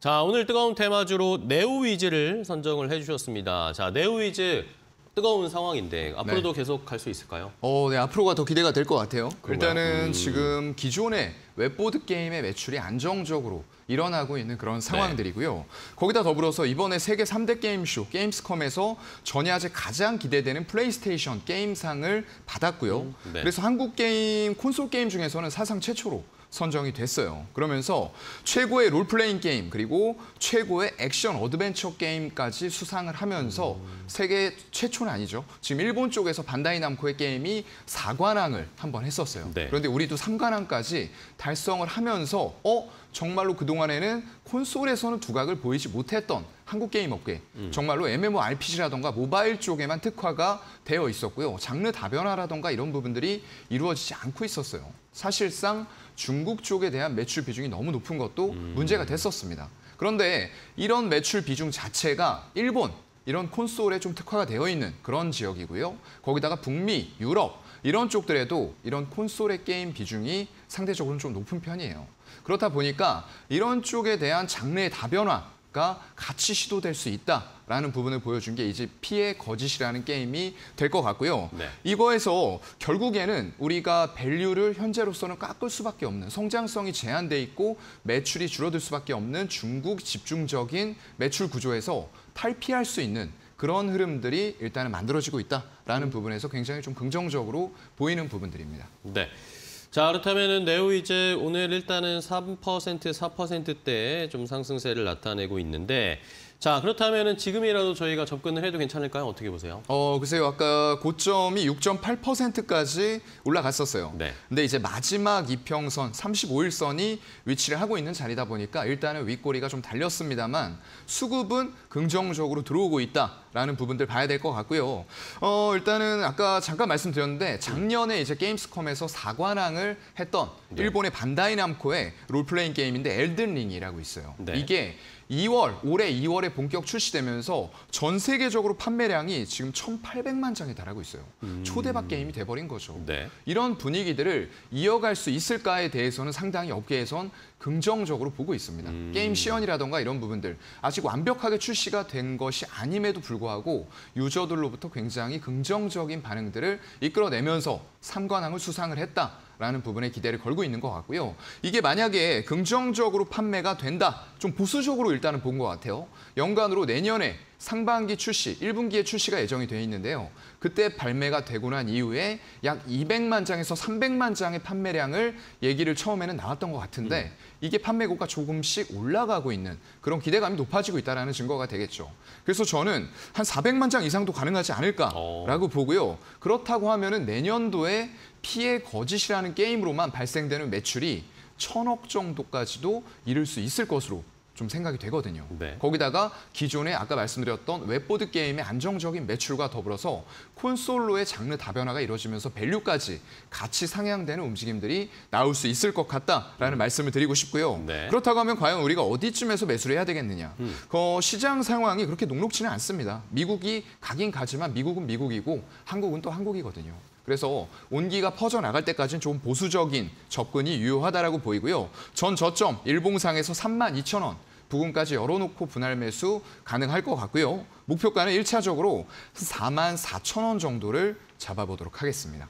자, 오늘 뜨거운 테마주로 네오위즈를 선정을 해주셨습니다. 자, 네오위즈 뜨거운 상황인데 네. 앞으로도 네. 계속 갈 수 있을까요? 어, 네, 앞으로가 더 기대가 될 것 같아요. 일단은 음. 지금 기존의 웹보드 게임의 매출이 안정적으로 일어나고 있는 그런 네. 상황들이고요. 네. 거기다 더불어서 이번에 세계 3대 게임쇼 게임스컴에서 전야제 가장 기대되는 플레이스테이션 게임상을 받았고요. 음, 네. 그래서 한국 게임, 콘솔 게임 중에서는 사상 최초로 선정이 됐어요. 그러면서 최고의 롤플레잉 게임 그리고 최고의 액션 어드벤처 게임까지 수상을 하면서 음. 세계 최초는 아니죠. 지금 일본 쪽에서 반다이 남코의 게임이 4관왕을 한번 했었어요. 네. 그런데 우리도 3관왕까지 달성을 하면서 어 정말로 그동안에는 콘솔에서는 두각을 보이지 못했던 한국 게임 업계 음. 정말로 MMORPG라던가 모바일 쪽에만 특화가 되어 있었고요. 장르 다변화라던가 이런 부분들이 이루어지지 않고 있었어요. 사실상 중국 쪽에 대한 매출 비중이 너무 높은 것도 음. 문제가 됐었습니다. 그런데 이런 매출 비중 자체가 일본 이런 콘솔에 좀 특화가 되어 있는 그런 지역이고요. 거기다가 북미, 유럽 이런 쪽들에도 이런 콘솔의 게임 비중이 상대적으로좀 높은 편이에요. 그렇다 보니까 이런 쪽에 대한 장르의 다변화 가 같이 시도될 수 있다라는 부분을 보여준 게 이제 피해 거짓이라는 게임이 될 것 같고요. 네. 이거에서 결국에는 우리가 밸류를 현재로서는 깎을 수밖에 없는 성장성이 제한돼 있고 매출이 줄어들 수밖에 없는 중국 집중적인 매출 구조에서 탈피할 수 있는 그런 흐름들이 일단은 만들어지고 있다라는 음. 부분에서 굉장히 좀 긍정적으로 보이는 부분들입니다. 네. 자, 그렇다면은 내후 이제 오늘 일단은 3% 4대좀 상승세를 나타내고 있는데 자, 그렇다면은 지금이라도 저희가 접근을 해도 괜찮을까요? 어떻게 보세요? 어, 글쎄요. 아까 고점이 6.8%까지 올라갔었어요. 네. 근데 이제 마지막 이평선 35일선이 위치를 하고 있는 자리다 보니까 일단은 윗꼬리가 좀 달렸습니다만 수급은 긍정적으로 들어오고 있다. 라는 부분들 봐야 될 것 같고요. 어, 일단은 아까 잠깐 말씀드렸는데 작년에 이제 게임스컴에서 4관왕을 했던 네. 일본의 반다이 남코의 롤플레잉 게임인데 엘든링이라고 있어요. 네. 이게 2월, 올해 2월에 본격 출시되면서 전 세계적으로 판매량이 지금 1,800만 장에 달하고 있어요. 음... 초대박 게임이 돼버린 거죠. 네. 이런 분위기들을 이어갈 수 있을까에 대해서는 상당히 업계에선 긍정적으로 보고 있습니다. 음... 게임 시연이라던가 이런 부분들 아직 완벽하게 출시가 된 것이 아님에도 불구하고 불구하고 유저들로부터 굉장히 긍정적인 반응들을 이끌어내면서 3관왕을 수상을 했다. 라는 부분에 기대를 걸고 있는 것 같고요. 이게 만약에 긍정적으로 판매가 된다. 좀 보수적으로 일단은 본 것 같아요. 연간으로 내년에 상반기 출시, 1분기에 출시가 예정이 되어 있는데요. 그때 발매가 되고 난 이후에 약 200만 장에서 300만 장의 판매량을 얘기를 처음에는 나왔던 것 같은데 음. 이게 판매고가 조금씩 올라가고 있는 그런 기대감이 높아지고 있다는 증거가 되겠죠. 그래서 저는 한 400만 장 이상도 가능하지 않을까라고 어... 보고요. 그렇다고 하면 은 내년도에 피해 거짓이라는 게임으로만 발생되는 매출이 천억 정도까지도 이룰 수 있을 것으로 좀 생각이 되거든요. 네. 거기다가 기존에 아까 말씀드렸던 웹보드 게임의 안정적인 매출과 더불어서 콘솔로의 장르 다변화가 이루어지면서 밸류까지 같이 상향되는 움직임들이 나올 수 있을 것 같다라는 음. 말씀을 드리고 싶고요. 네. 그렇다고 하면 과연 우리가 어디쯤에서 매수를 해야 되겠느냐. 음. 그 시장 상황이 그렇게 녹록치는 않습니다. 미국이 가긴 가지만 미국은 미국이고 한국은 또 한국이거든요. 그래서 온기가 퍼져나갈 때까지는 좀 보수적인 접근이 유효하다라고 보이고요. 전 저점 일봉상에서 3만 2천 원 부근까지 열어놓고 분할 매수 가능할 것 같고요. 목표가는 1차적으로 4만 4천 원 정도를 잡아보도록 하겠습니다.